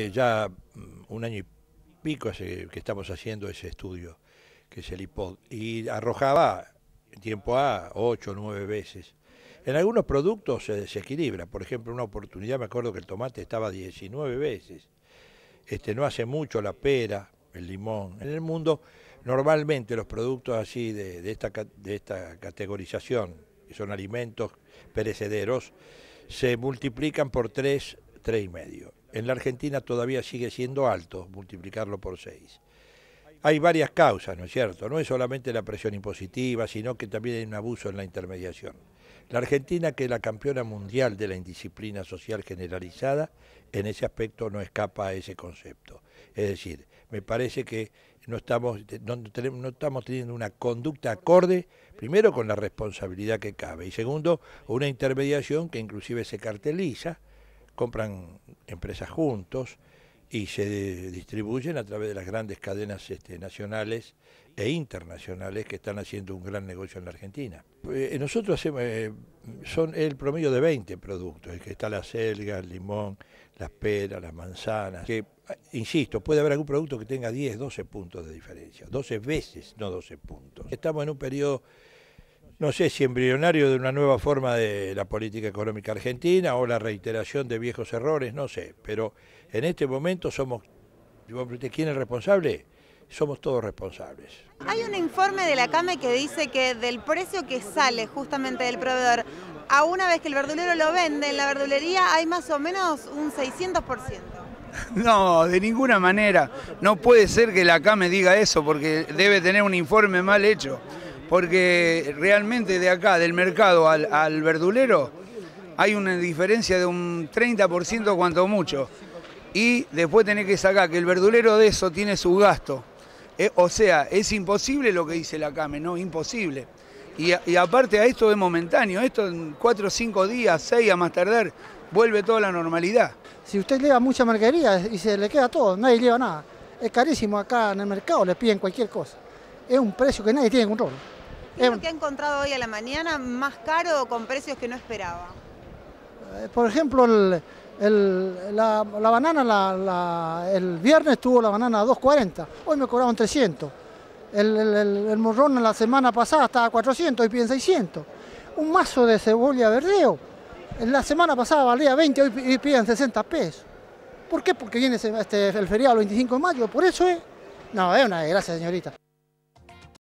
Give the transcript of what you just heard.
Eh, ya mm, un año y pico que estamos haciendo ese estudio, que es el iPod, y arrojaba en tiempo A ocho o nueve veces. En algunos productos se desequilibra, por ejemplo, una oportunidad, me acuerdo que el tomate estaba 19 veces, este, no hace mucho la pera, el limón. En el mundo, normalmente los productos así de, esta, de esta categorización, que son alimentos perecederos, se multiplican por tres medio. En la Argentina todavía sigue siendo alto, multiplicarlo por seis. Hay varias causas, ¿no es cierto? No es solamente la presión impositiva, sino que también hay un abuso en la intermediación. La Argentina, que es la campeona mundial de la indisciplina social generalizada, en ese aspecto no escapa a ese concepto. Es decir, me parece que no estamos, no estamos teniendo una conducta acorde, primero con la responsabilidad que cabe, y segundo, una intermediación que inclusive se carteliza, compran empresas juntos y se distribuyen a través de las grandes cadenas este, nacionales e internacionales que están haciendo un gran negocio en la Argentina. Eh, nosotros hacemos, eh, son el promedio de 20 productos, que está la selga, el limón, las peras, las manzanas, que, insisto, puede haber algún producto que tenga 10, 12 puntos de diferencia, 12 veces, no 12 puntos. Estamos en un periodo no sé si embrionario de una nueva forma de la política económica argentina o la reiteración de viejos errores, no sé, pero en este momento somos, ¿quién es responsable? Somos todos responsables. Hay un informe de la CAME que dice que del precio que sale justamente del proveedor a una vez que el verdulero lo vende en la verdulería hay más o menos un 600%. No, de ninguna manera. No puede ser que la CAME diga eso porque debe tener un informe mal hecho porque realmente de acá, del mercado al, verdulero, hay una diferencia de un 30% cuanto mucho. Y después tenés que sacar que el verdulero de eso tiene su gasto. Eh, o sea, es imposible lo que dice la CAME, ¿no? Imposible. Y, aparte a esto es momentáneo, esto en 4 o 5 días, 6 a más tardar, vuelve toda la normalidad. Si usted lleva mucha mercadería y se le queda todo, nadie lleva nada. Es carísimo acá en el mercado, le piden cualquier cosa. Es un precio que nadie tiene control es lo ha encontrado hoy a la mañana más caro o con precios que no esperaba? Eh, por ejemplo, la, banana, el viernes tuvo la banana a 2.40, hoy me cobraron 300. El, morrón la semana pasada estaba a 400, hoy piden 600. Un mazo de cebolla verdeo, la semana pasada valía 20, hoy piden 60 pesos. ¿Por qué? Porque viene este, el feriado el 25 de mayo, por eso es... No, es una desgracia, señorita.